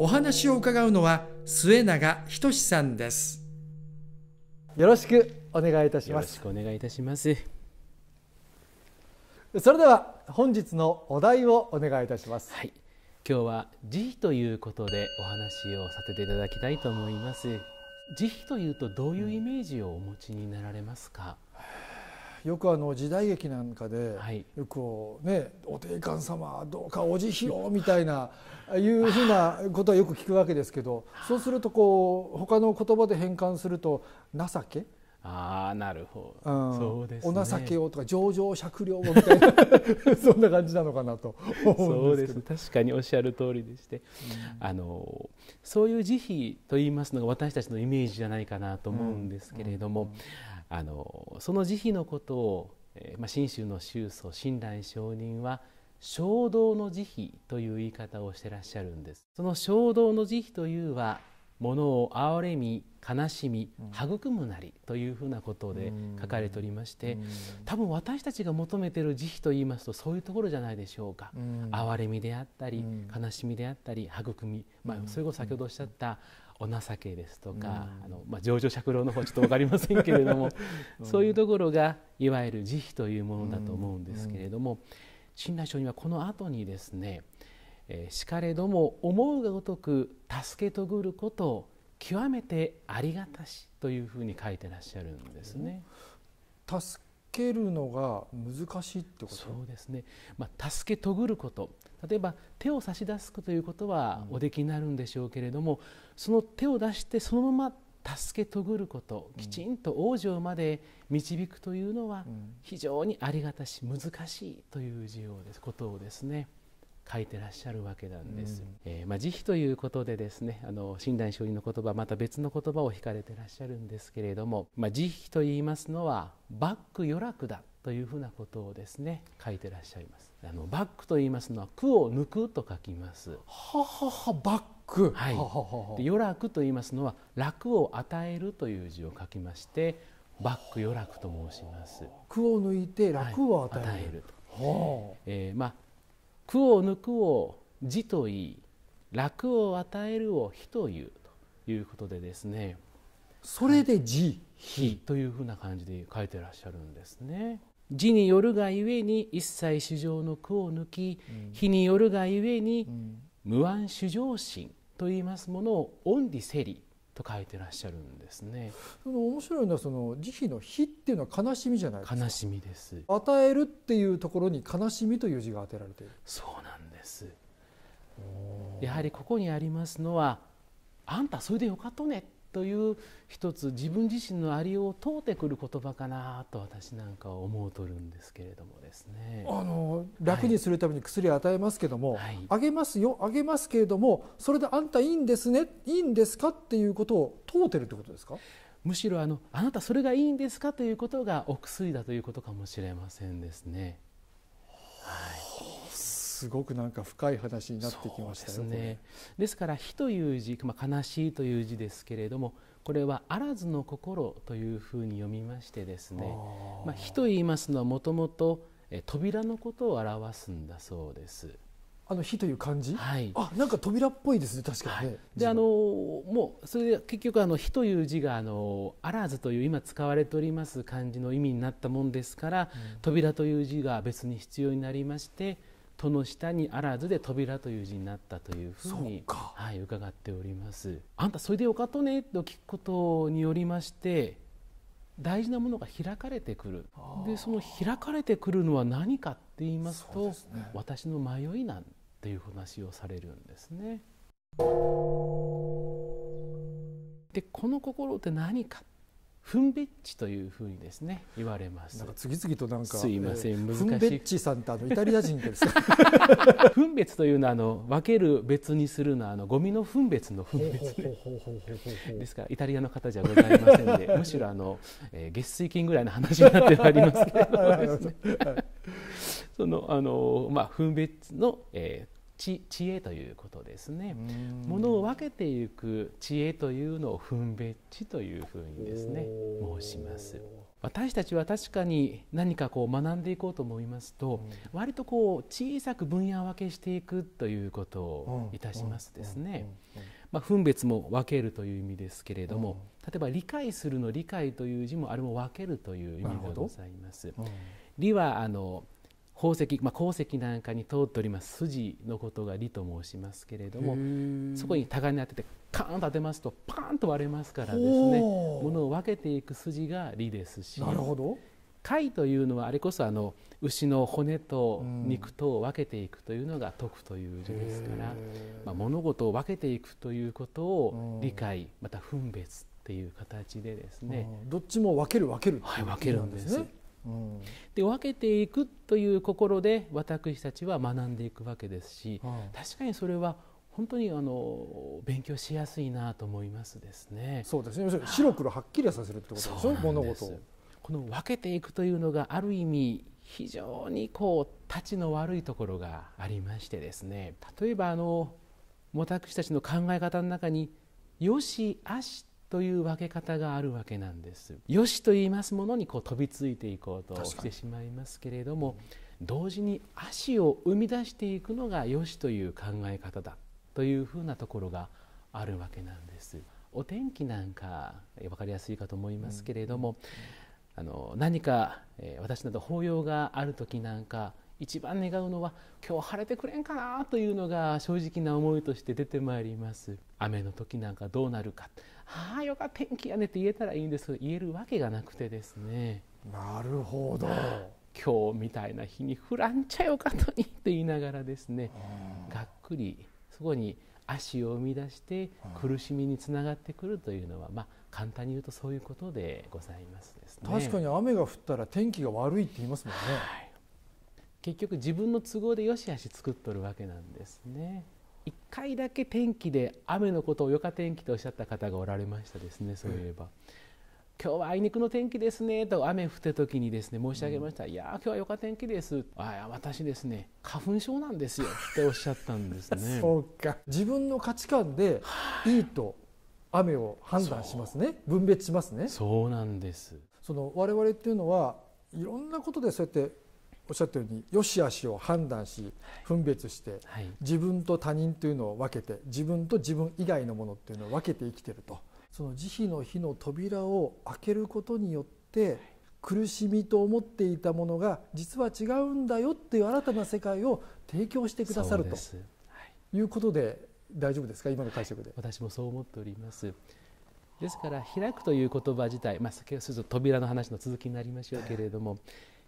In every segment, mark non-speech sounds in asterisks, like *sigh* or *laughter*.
お話を伺うのは末永仁さんですよろしくお願いいたしますよろしくお願いいたしますそれでは本日のお題をお願いいたしますはい今日は慈悲ということでお話をさせていただきたいと思います慈悲というとどういうイメージをお持ちになられますか、うんよくあの時代劇なんかで、はい、よくねお帝官様どうかお慈悲をみたいないうふうなことはよく聞くわけですけどそうするとこう他の言葉で変換すると情けああなるほど、うん、そうです、ね、お情けをとか情状酌量をみたいな *laughs* そんな感じなのかなとそうです確かにおっしゃる通りでして、うん、あのそういう慈悲と言いますのが私たちのイメージじゃないかなと思うんですけれども、うんあのその慈悲のことを、真、まあ、信州の宗祖親鸞上人は衝動の慈悲という言い方をしてらっしゃるんですその衝動の慈悲というは物を憐れみ悲しみ育むなりというふうなことで書かれておりまして多分私たちが求めてる慈悲といいますとそういうところじゃないでしょうか憐れみであったり悲しみであったり育み、まあ、それこそ先ほどおっしゃったお情けですとか、うん、あのまあ、情釈郎の方はちょっと分かりませんけれども、*laughs* うん、そういうところがいわゆる慈悲というものだと思うんですけれども、信頼親鸞聖はこの後にですね「えー、しかれども思うがごとく助けとぐることを極めてありがたし」というふうに書いてらっしゃるんですね。助けるのが難しいってことそうですね、まあ、助けとぐること例えば手を差し出すということはおできになるんでしょうけれども、うん、その手を出してそのまま助けとぐることきちんと往生まで導くというのは非常にありがたし難しいという事業ですことをですね。書いてらっしゃるわけなんです。うん、えー、まあ、慈悲ということでですねあの親鸞聖人の言葉また別の言葉を引かれてらっしゃるんですけれども、まあ、慈悲と言いますのはバック余楽だというふうなことをですね書いてらっしゃいますあのバックと言いますのは苦を抜くと書きますはははバックはいは楽と言いますのは楽を与えるという字を書きましてバック余楽と申します苦を抜いて楽を与えるはい、えー、まあ苦を抜くを字と言い楽を与えるを火というということでですねそれで字、火というふうな感じで書いてらっしゃるんですね。字によるがゆえに一切主情の苦を抜き、うん、火によるがゆえに、無安主情心と言いますものをオンリセリと書いてらっしゃるんですね。その面白いのはその慈悲の悲っていうのは悲しみじゃないですか。悲しみです。与えるっていうところに悲しみという字が当てられている。そうなんです。やはりここにありますのはあんたそれでよかったねという一つ自分自身のありようを問うてくる言葉かなと私なんか思うとるんですけれどもですねあの楽にするために薬を与えますけども、はい、あげますよあげますけれどもそれであんたいいんですねいいんですかっていうことを問うてるってことですかむしろあのあなたそれがいいんですかということがお薬だということかもしれませんですね。はいすごくなんか深い話になってきましたよね。ねですから「火」という字、まあ、悲しいという字ですけれどもこれは「あらずの心」というふうに読みましてですね「まあ、火」と言いますのはもともと扉のことを表すんだそうです。あの火という漢字、はい、あなんか扉っぽいですね確かにね。はい、であのもうそれで結局あの火という字があのあらずという今使われております漢字の意味になったもんですから、うん、扉という字が別に必要になりまして戸の下にあらずで扉という字になったというふうにはい、伺っておりますあんたそれでよかとねと聞くことによりまして大事なものが開かれてくるでその開かれてくるのは何かって言いますと、ね、私の迷いなんていう話をされるんですね。でこの心って何かフンベッチというふうにですね言われます。なんか次々となんかすいません、難しい。フンベッチさんってあのイタリア人ですか。分 *laughs* 別というのはあの分ける別にするのはあのゴミの分別の分別ですからイタリアの方じゃございませんでむしろあの、えー、月水金ぐらいの話になってまいりますけどすね。そのあのまあ分別の、えー、知知恵ということですねものを分けていく知恵というのを分別知というふうにですね申します私たちは確かに何かこう学んでいこうと思いますと、うん、割とこう小さく分野分けしていくということをいたしますですね、まあ、分別も分けるという意味ですけれども、うん、例えば理解するの理解という字もあれも分けるという意味がございます、うん、理はあの宝石、まあ、鉱石なんかに通っております筋のことが理と申しますけれどもそこに互いに当ててカーンと当てますとパーンと割れますからですねものを分けていく筋が理ですしなるほど貝というのはあれこそあの牛の骨と肉とを分けていくというのが徳という字ですから、まあ、物事を分けていくということを理解また分別っていう形でですね、どっちも分ける分けるはい、分けるんですねで分けていくという心で私たちは学んでいくわけですし、確かにそれは本当にあの勉強しやすいなと思いますですね。そうですね。白黒はっきりさせるってことでしょ。物事この分けていくというのがある意味非常にこう立ちの悪いところがありましてですね。例えばあの私たちの考え方の中によしあしという分け方があるわけなんです。よしと言いますものにこう飛びついていこうとしてしまいますけれども同時に足を生み出していくのがよしという考え方だというふうなところがあるわけなんです。お天気なんか分かりやすいかと思いますけれども、うん、あの何か、え私など法要がある時なんか一番願うのは今日晴れてくれんかなというのが正直な思いとして出てまいります雨の時なんかどうなるかああよか天気やねって言えたらいいんですけど言えるわけがなくてですねなるほど今日みたいな日に降らんちゃよかとにって言いながらですねがっくりそこに足を生み出して苦しみにつながってくるというのは、まあ、簡単に言うとそういうことでございます、ね、確かに雨が降ったら天気が悪いって言いますもんね。はい結局自分の都合でよし悪し作っとるわけなんですね。一回だけ天気で雨のことをよか天気とおっしゃった方がおられましたですねそういえば、うん、今日はあいにくの天気ですねと雨降った時にですね申し上げました、うん、いや今日はよか天気ですあ私ですね花粉症なんですよっておっしゃったんですね *laughs* そうか自分の価値観でいいと雨を判断しますね分別しますねそうなんですその我々っていうのはいろんなことでそうやっておっしゃったように良し悪しを判断し分別して、自分と他人というのを分けて自分と自分以外のものというのを分けて生きているとその慈悲の火の扉を開けることによって苦しみと思っていたものが実は違うんだよという新たな世界を提供してくださるということで大丈夫ですか今の解釈で、はい、私もそう思っておりますですから開くという言葉自体まあ先ほど扉の話の続きになりましょうけれども、はい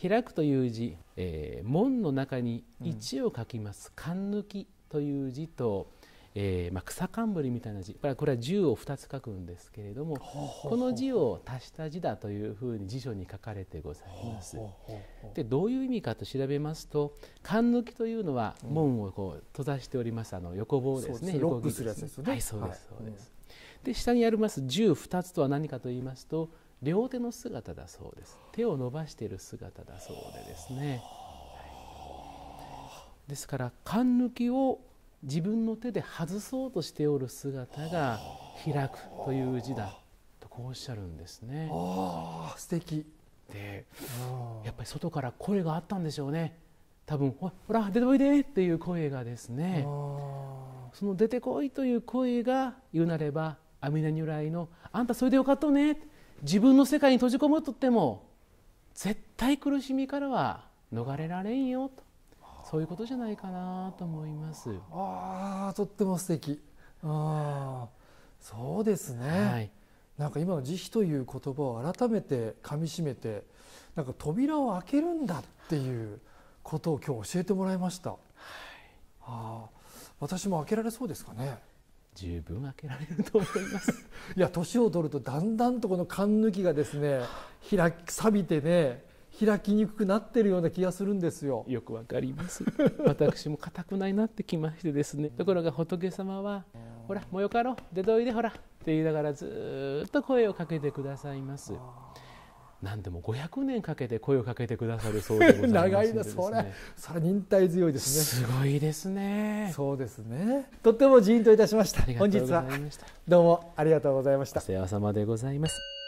開くという字、えー、門の中に一を書きます、うん、抜きという字と、えーまあ、草冠みたいな字これは十を二つ書くんですけれどもこの字を足した字だというふうに辞書に書かれてございます。でどういう意味かと調べますと勘抜きというのは門をこう閉ざしておりますあの横棒ですね。す横すねロックですね。はいそうですそうです。うん、で下にあります十二つとは何かと言いますと両手の姿だそうです手を伸ばしている姿だそうでですね、はい、ですから勘抜きを自分の手で外そうとしておる姿が開くという字だとこうおっしゃるんですね素敵でやっぱり外から声があったんでしょうね多分ほ「ほら出ておいで!」っていう声がですねその「出てこい」という声が言うなれば阿弥陀如来の「あんたそれでよかったね」自分の世界に閉じ込むとっても絶対苦しみからは逃れられんよとそういうことじゃないかなと思います。あとっても素敵あそうですね、はい、なんか今の慈悲という言葉を改めてかみしめてなんか扉を開けるんだっていうことを今日教えてもらいました。はい、あ私も開けられそうですかね。十分開けられると思います *laughs* いや年を取るとだんだんとこの勘抜きがですね開き錆びてね開きにくくなってるような気がするんですよよくわかります私も固くないなってきましてですねところが仏様は「ほらもうよかろう出といでほら」って言いながらずっと声をかけてくださいます何でも500年かけて声をかけてくださるそうでございます、ね、*laughs* 長いですそれそれ忍耐強いですねすごいですねそうですねとってもじんといたしました本日はどうもありがとうございましたお世話様でございます